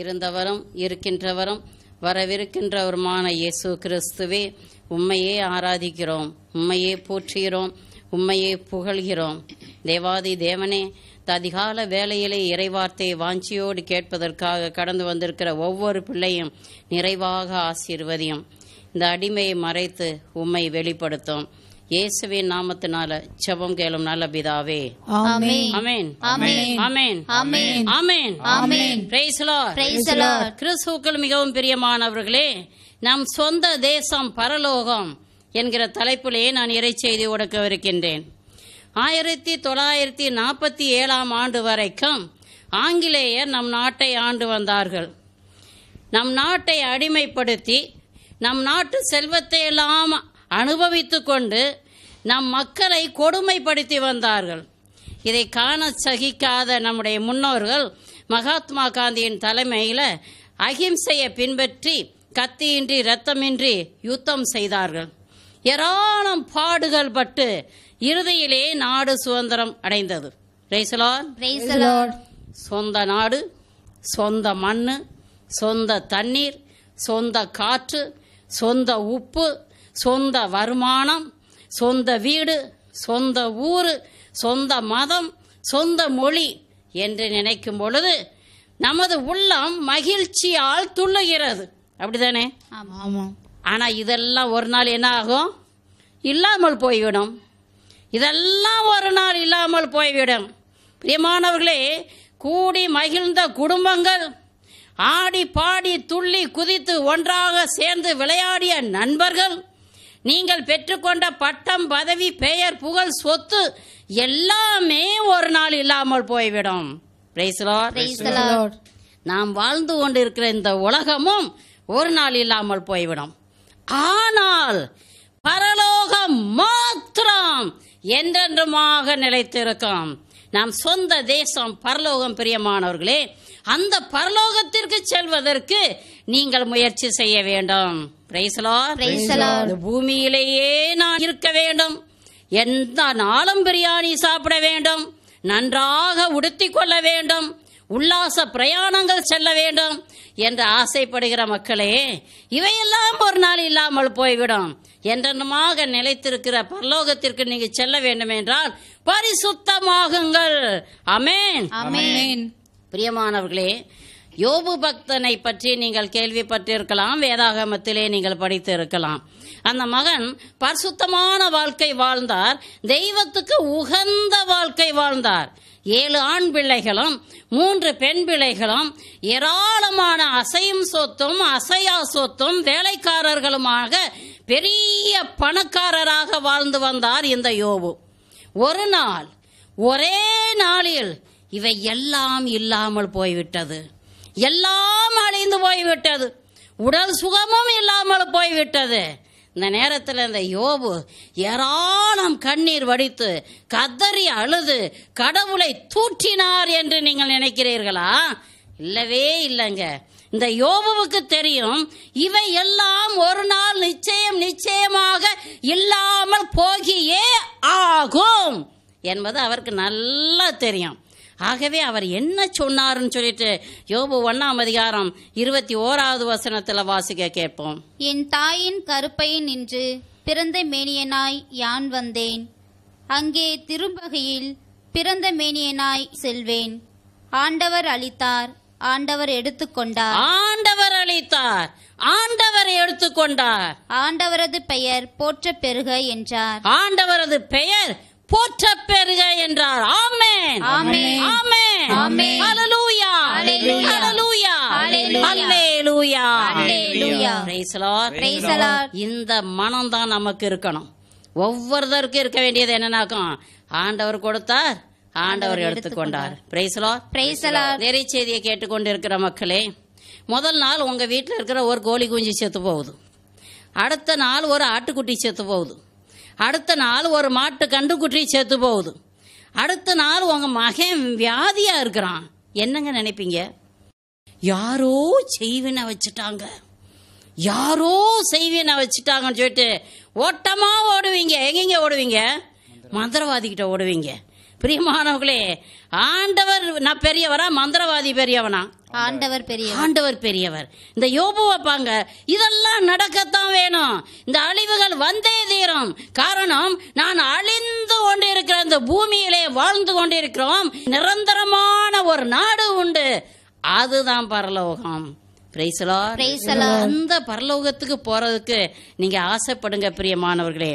இருந்தவரும் இருக்கின்றவரும் வரவிருக்கின்றவருமான இயேசு கிறிஸ்துவே உண்மையே ஆராதிக்கிறோம் உண்மையே போற்றுகிறோம் உண்மையே புகழ்கிறோம் தேவாதி தேவனே அதிகால வேலையிலே இறைவார்த்தை வாஞ்சியோடு கேட்பதற்காக கடந்து வந்திருக்கிற ஒவ்வொரு பிள்ளையும் நிறைவாக ஆசீர்வதியும் இந்த அடிமையை மறைத்து உம்மை வெளிப்படுத்தும் இயேசுவின் நாமத்தினால செபம் கேளும் நல்ல பிதாவே கிறிஸ்துக்கள் மிகவும் பிரியமானவர்களே நம் சொந்த தேசம் பரலோகம் என்கிற தலைப்பிலேயே நான் இறை செய்தி உடக்கவிருக்கின்றேன் ஆயிரத்தி தொள்ளாயிரத்தி நாற்பத்தி ஏழாம் ஆண்டு வரைக்கும் ஆங்கிலேயர் நம் நாட்டை ஆண்டு வந்தார்கள் நம் நாட்டை அடிமைப்படுத்தி நம் நாட்டு செல்வத்தை எல்லாம் அனுபவித்து கொண்டு நம் மக்களை கொடுமைப்படுத்தி வந்தார்கள் இதை காண சகிக்காத நம்முடைய முன்னோர்கள் மகாத்மா காந்தியின் தலைமையில் அகிம்சையை பின்பற்றி கத்தியின்றி இரத்தமின்றி யுத்தம் செய்தார்கள் ஏராளம் பாடுகள் பட்டு இறுதியிலே நாடு சுதந்திரம் அடைந்தது சொந்த நாடு சொந்த மண் சொந்த தண்ணீர் சொந்த காற்று சொந்த உப்பு சொந்த வருமானம் சொந்த வீடு சொந்த ஊர் சொந்த மதம் சொந்த மொழி என்று நினைக்கும் பொழுது நமது உள்ளம் மகிழ்ச்சியால் துள்ளுகிறது அப்படிதானே ஆனால் இதெல்லாம் ஒரு நாள் என்ன ஆகும் இல்லாமல் போய்விடும் இதெல்லாம் ஒரு நாள் இல்லாமல் போய்விடும் பிரியமானவர்களே கூடி மகிழ்ந்த குடும்பங்கள் ஆடி பாடி துள்ளி குதித்து ஒன்றாக சேர்ந்து விளையாடிய நண்பர்கள் நீங்கள் பெற்றுக்கொண்ட பட்டம் பதவி பெயர் புகழ் சொத்து எல்லாமே ஒரு நாள் இல்லாமல் போய்விடும் நாம் வாழ்ந்து கொண்டிருக்கிற இந்த உலகமும் ஒரு நாள் இல்லாமல் போய்விடும் ஆனால் பரலோகம் மாத்திரம் என்றென்றுமாக நிலைத்திருக்கும் நம் சொந்த தேசம் பரலோகம் பிரியமானவர்களே அந்த பரலோகத்திற்கு செல்வதற்கு நீங்கள் முயற்சி செய்ய வேண்டும் பூமியிலேயே நான் இருக்க வேண்டும் எந்த நாளும் பிரியாணி சாப்பிட வேண்டும் நன்றாக உடுத்தி கொள்ள வேண்டும் உல்லாச பிரயாணங்கள் செல்ல வேண்டும் என்று ஆசைப்படுகிற மக்களே இவையெல்லாம் ஒரு நாள் இல்லாமல் போய்விடும் என்றென்னமாக நிலைத்திருக்கிற பரலோகத்திற்கு நீங்க செல்ல வேண்டும் என்றால் பரிசுத்தமாகுங்கள் அமேன் அமேன் பிரியமானவர்களே யோபு பக்தனை பற்றி நீங்கள் கேள்விப்பட்டிருக்கலாம் வேதாகமத்திலே நீங்கள் படித்து இருக்கலாம் அந்த மகன் பரிசுத்தமான வாழ்க்கை வாழ்ந்தார் தெய்வத்துக்கு உகந்த வாழ்க்கை வாழ்ந்தார் ஏழு ஆண் பிள்ளைகளும் மூன்று பெண் பிள்ளைகளும் ஏராளமான அசையும் சொத்தும் அசையா சொத்தும் வேலைக்காரர்களுமாக பெரிய பணக்காரராக வாழ்ந்து வந்தார் இந்த யோபு ஒரு நாள் ஒரே நாளில் இவை எல்லாம் இல்லாமல் போய்விட்டது எல்லாம் அழிந்து போய்விட்டது உடல் சுகமும் இல்லாமல் போய்விட்டது இந்த நேரத்தில் இந்த யோபு ஏராளம் கண்ணீர் வடித்து கதறி அழுது கடவுளை தூற்றினார் என்று நீங்கள் நினைக்கிறீர்களா இல்லவே இல்லைங்க இந்த யோபுவுக்கு தெரியும் இவை எல்லாம் ஒரு நாள் நிச்சயம் நிச்சயமாக இல்லாமல் போகியே ஆகும் என்பது அவருக்கு நல்லா தெரியும் ஆகவே அவர் என்ன சொன்னார்னு சொல்லிட்டு யோபு ஒன்னாம் அதிகாரம் இருபத்தி ஓராவது வசனத்துல வாசிக்க கேட்போம் என் தாயின் கருப்பையின் நின்று பிறந்த மேனியனாய் யான் வந்தேன் அங்கே திரும்பகையில் பிறந்த மேனியனாய் செல்வேன் ஆண்டவர் அளித்தார் ஆண்டவர் எடுத்துக்கொண்டார் ஆண்டவர் அளித்தார் ஆண்டவர் எடுத்துக்கொண்டார் ஆண்டவரது பெயர் போற்ற பெருக என்றார் ஆண்டவரது பெயர் போற்ற பெறுக என்றார் ஆமேன் ஆமேன் ஆமேன் ஆமேன் ஹalleluya ஹalleluya ஹalleluya ஹalleluya பிரைஸ் லார்ட் பிரைஸ் இந்த மனம் தான் நமக்கு இருக்கணும் ஒவ்வொருத்தருக்கும் இருக்க வேண்டியது என்னன்னாக்கும் ஆண்டவர் கொடுத்தார் ஆண்டவர் எடுத்துக்கொண்டார் பிரைஸ் லார்ட் பிரைஸ் செய்தியை கேட்டுக்கொண்டு இருக்கிற மக்களே முதல் நாள் உங்கள் வீட்டில் இருக்கிற ஒரு கோழி குஞ்சு செத்து போகுது அடுத்த நாள் ஒரு ஆட்டுக்குட்டி செத்து போகுது அடுத்த நாள் ஒரு மாட்டு கண்டுக்குட்டி செத்து போகுது அடுத்த நாள் உங்கள் மகன் வியாதியாக இருக்கிறான் என்னங்க நினைப்பீங்க யாரோ செய்வினை வச்சுட்டாங்க யாரோ செய்வினை வச்சுட்டாங்கன்னு சொல்லிட்டு ஓட்டமாக ஓடுவீங்க எங்கெங்க ஓடுவீங்க மந்திரவாதிக்கிட்ட ஓடுவீங்க பிரியமானவர்களே ஆண்டவர் நான் பெரியவரா மந்திரவாதி பெரியவனா ஆண்டவர் பெரிய ஆண்டவர் பெரியவர் இந்த யோபுவை வைப்பாங்க இதெல்லாம் நடக்கத்தான் வேணும் இந்த அழிவுகள் வந்தே தீரும் காரணம் நான் அழிந்து கொண்டிருக்கிற இந்த பூமியிலே வாழ்ந்து கொண்டிருக்கிறோம் நிரந்தரமான ஒரு நாடு உண்டு அதுதான் பரலோகம் பிரைசலா அந்த பரலோகத்துக்கு போறதுக்கு நீங்க ஆசைப்படுங்க பிரியமானவர்களே